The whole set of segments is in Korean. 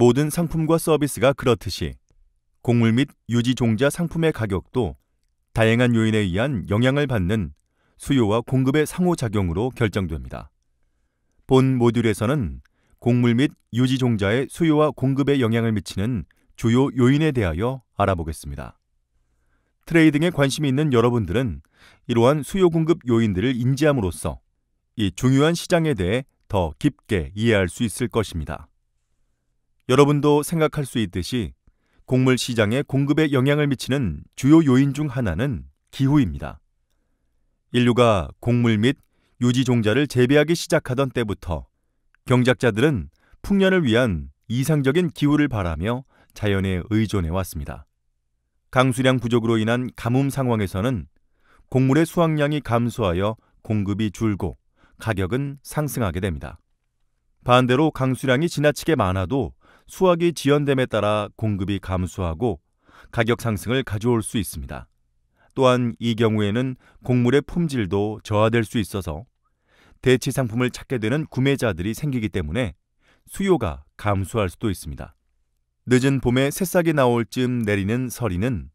모든 상품과 서비스가 그렇듯이 곡물 및 유지종자 상품의 가격도 다양한 요인에 의한 영향을 받는 수요와 공급의 상호작용으로 결정됩니다. 본 모듈에서는 곡물 및 유지종자의 수요와 공급에 영향을 미치는 주요 요인에 대하여 알아보겠습니다. 트레이딩에 관심이 있는 여러분들은 이러한 수요 공급 요인들을 인지함으로써 이 중요한 시장에 대해 더 깊게 이해할 수 있을 것입니다. 여러분도 생각할 수 있듯이 곡물 시장의 공급에 영향을 미치는 주요 요인 중 하나는 기후입니다. 인류가 곡물 및 유지 종자를 재배하기 시작하던 때부터 경작자들은 풍년을 위한 이상적인 기후를 바라며 자연에 의존해 왔습니다. 강수량 부족으로 인한 가뭄 상황에서는 곡물의 수확량이 감소하여 공급이 줄고 가격은 상승하게 됩니다. 반대로 강수량이 지나치게 많아도 수확이 지연됨에 따라 공급이 감소하고 가격 상승을 가져올 수 있습니다. 또한 이 경우에는 곡물의 품질도 저하될 수 있어서 대체 상품을 찾게 되는 구매자들이 생기기 때문에 수요가 감소할 수도 있습니다. 늦은 봄에 새싹이 나올 쯤 내리는 서리는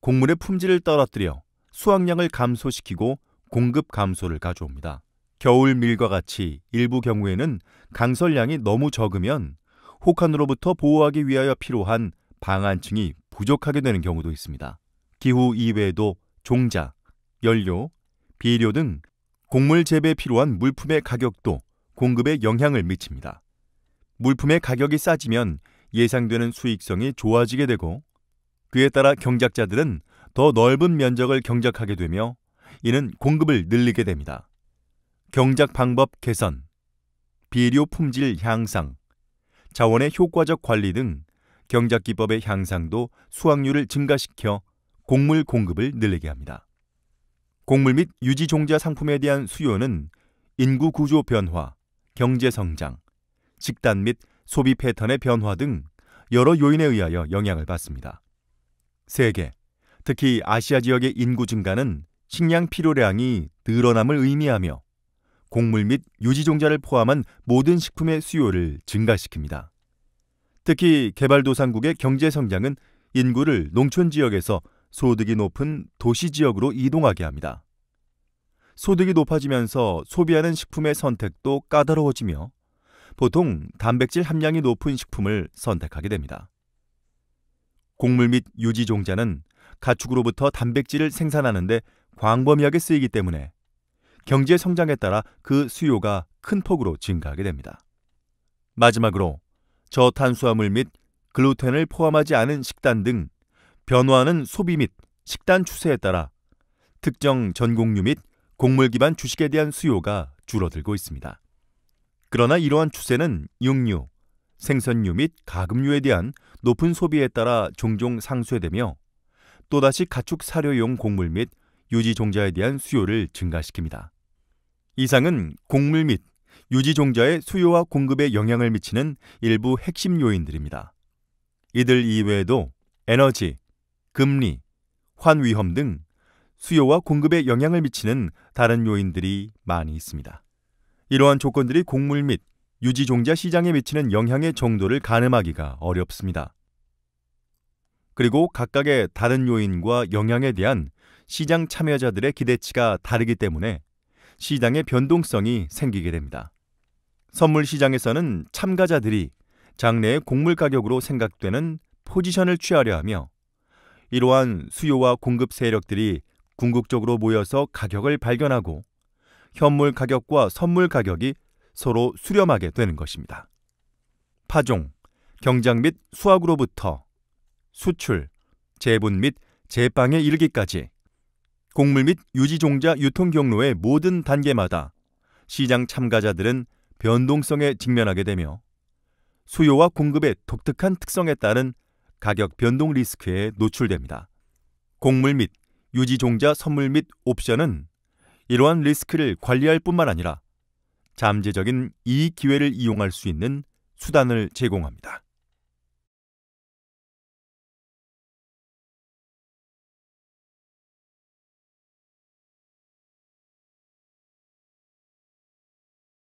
곡물의 품질을 떨어뜨려 수확량을 감소시키고 공급 감소를 가져옵니다. 겨울 밀과 같이 일부 경우에는 강설량이 너무 적으면 혹한으로부터 보호하기 위하여 필요한 방안층이 부족하게 되는 경우도 있습니다. 기후 이외에도 종자, 연료, 비료 등 곡물 재배에 필요한 물품의 가격도 공급에 영향을 미칩니다. 물품의 가격이 싸지면 예상되는 수익성이 좋아지게 되고 그에 따라 경작자들은 더 넓은 면적을 경작하게 되며 이는 공급을 늘리게 됩니다. 경작 방법 개선, 비료 품질 향상, 자원의 효과적 관리 등 경작 기법의 향상도 수확률을 증가시켜 곡물 공급을 늘리게 합니다. 곡물 및 유지종자 상품에 대한 수요는 인구 구조 변화, 경제 성장, 식단 및 소비 패턴의 변화 등 여러 요인에 의하여 영향을 받습니다. 세계, 특히 아시아 지역의 인구 증가는 식량 필요량이 늘어남을 의미하며 곡물 및유지종자를 포함한 모든 식품의 수요를 증가시킵니다. 특히 개발도상국의 경제 성장은 인구를 농촌 지역에서 소득이 높은 도시 지역으로 이동하게 합니다. 소득이 높아지면서 소비하는 식품의 선택도 까다로워지며 보통 단백질 함량이 높은 식품을 선택하게 됩니다. 곡물 및 유지 종자는 가축으로부터 단백질을 생산하는데 광범위하게 쓰이기 때문에 경제 성장에 따라 그 수요가 큰 폭으로 증가하게 됩니다. 마지막으로 저탄수화물 및 글루텐을 포함하지 않은 식단 등 변화하는 소비 및 식단 추세에 따라 특정 전공류 및 곡물 기반 주식에 대한 수요가 줄어들고 있습니다. 그러나 이러한 추세는 육류, 생선류 및 가금류에 대한 높은 소비에 따라 종종 상쇄되며 또다시 가축 사료용 곡물 및 유지 종자에 대한 수요를 증가시킵니다. 이상은 곡물 및 유지종자의 수요와 공급에 영향을 미치는 일부 핵심 요인들입니다. 이들 이외에도 에너지, 금리, 환위험 등 수요와 공급에 영향을 미치는 다른 요인들이 많이 있습니다. 이러한 조건들이 곡물 및 유지종자 시장에 미치는 영향의 정도를 가늠하기가 어렵습니다. 그리고 각각의 다른 요인과 영향에 대한 시장 참여자들의 기대치가 다르기 때문에 시장의 변동성이 생기게 됩니다. 선물 시장에서는 참가자들이 장래의 곡물 가격으로 생각되는 포지션을 취하려 하며 이러한 수요와 공급 세력들이 궁극적으로 모여서 가격을 발견하고 현물 가격과 선물 가격이 서로 수렴하게 되는 것입니다. 파종, 경장 및 수확으로부터 수출, 재분 및 제빵에 이르기까지 곡물 및 유지종자 유통 경로의 모든 단계마다 시장 참가자들은 변동성에 직면하게 되며 수요와 공급의 독특한 특성에 따른 가격 변동 리스크에 노출됩니다. 곡물 및 유지종자 선물 및 옵션은 이러한 리스크를 관리할 뿐만 아니라 잠재적인 이 기회를 이용할 수 있는 수단을 제공합니다.